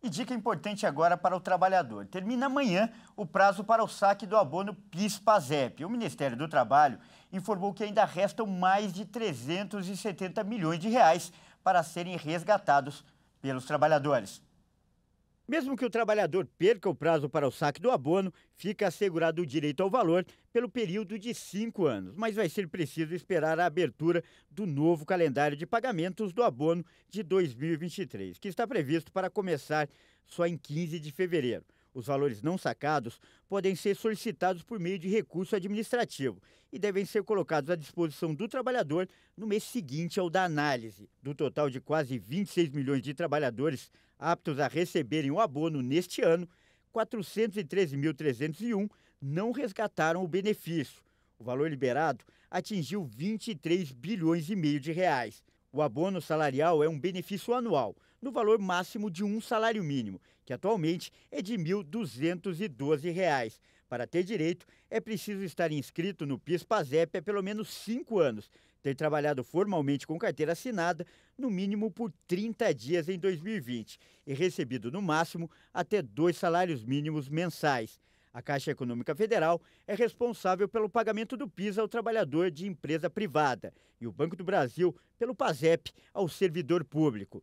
E dica importante agora para o trabalhador. Termina amanhã o prazo para o saque do abono PIS-PASEP. O Ministério do Trabalho informou que ainda restam mais de 370 milhões de reais para serem resgatados pelos trabalhadores. Mesmo que o trabalhador perca o prazo para o saque do abono, fica assegurado o direito ao valor pelo período de cinco anos, mas vai ser preciso esperar a abertura do novo calendário de pagamentos do abono de 2023, que está previsto para começar só em 15 de fevereiro. Os valores não sacados podem ser solicitados por meio de recurso administrativo e devem ser colocados à disposição do trabalhador no mês seguinte ao da análise. Do total de quase 26 milhões de trabalhadores aptos a receberem o abono neste ano, 413.301 não resgataram o benefício. O valor liberado atingiu 23 bilhões e meio de reais. O abono salarial é um benefício anual, no valor máximo de um salário mínimo, que atualmente é de R$ 1.212. Para ter direito, é preciso estar inscrito no PIS-PASEP há pelo menos cinco anos, ter trabalhado formalmente com carteira assinada, no mínimo por 30 dias em 2020, e recebido no máximo até dois salários mínimos mensais. A Caixa Econômica Federal é responsável pelo pagamento do PIS ao trabalhador de empresa privada e o Banco do Brasil pelo PASEP ao servidor público.